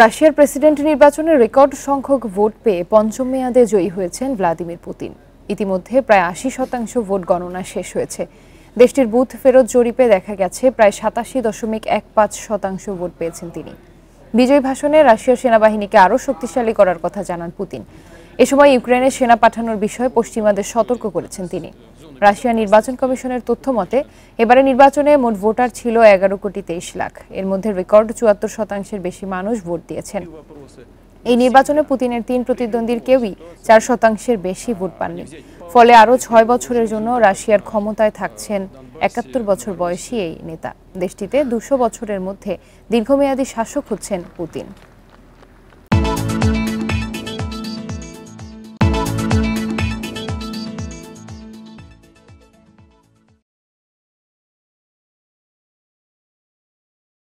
রাশিয়ার প্রেসিডেন্ট নির্বাচনে রেকর্ড সংখ্যক ভোট পেয়ে পঞ্চম মেয়াদে জয়ী হয়েছেন ভ্লাদিমির পুতিন ইতিমধ্যে প্রায় আশি শতাংশ ভোট গণনা শেষ হয়েছে দেশটির বুথ ফেরত জরিপে দেখা গেছে প্রায় সাতাশি দশমিক এক পাঁচ শতাংশ ভোট পেয়েছেন তিনি বিজয়ী ভাষণে রাশিয়ার সেনাবাহিনীকে আরও শক্তিশালী করার কথা জানান পুতিন এ সময় ইউক্রেনের সেনা পাঠানোর বিষয়ে পশ্চিমাদের সতর্ক করেছেন তিনি রাশিয়া নির্বাচন কমিশনের তথ্য মতে এবারে নির্বাচনে মোট ভোটার ছিল এগারো কোটি তেইশ লাখ এর মধ্যে রেকর্ড চুয়াত্তর শতাংশের বেশি মানুষ ভোট দিয়েছেন এই নির্বাচনে পুতিনের তিন প্রতিদ্বন্দ্বীর কেউই চার শতাংশের বেশি ভোট পাননি ফলে আরও ছয় বছরের জন্য রাশিয়ার ক্ষমতায় থাকছেন একাত্তর বছর বয়সী এই নেতা দেশটিতে দুশো বছরের মধ্যে দীর্ঘমেয়াদী শাসক হচ্ছেন পুতিন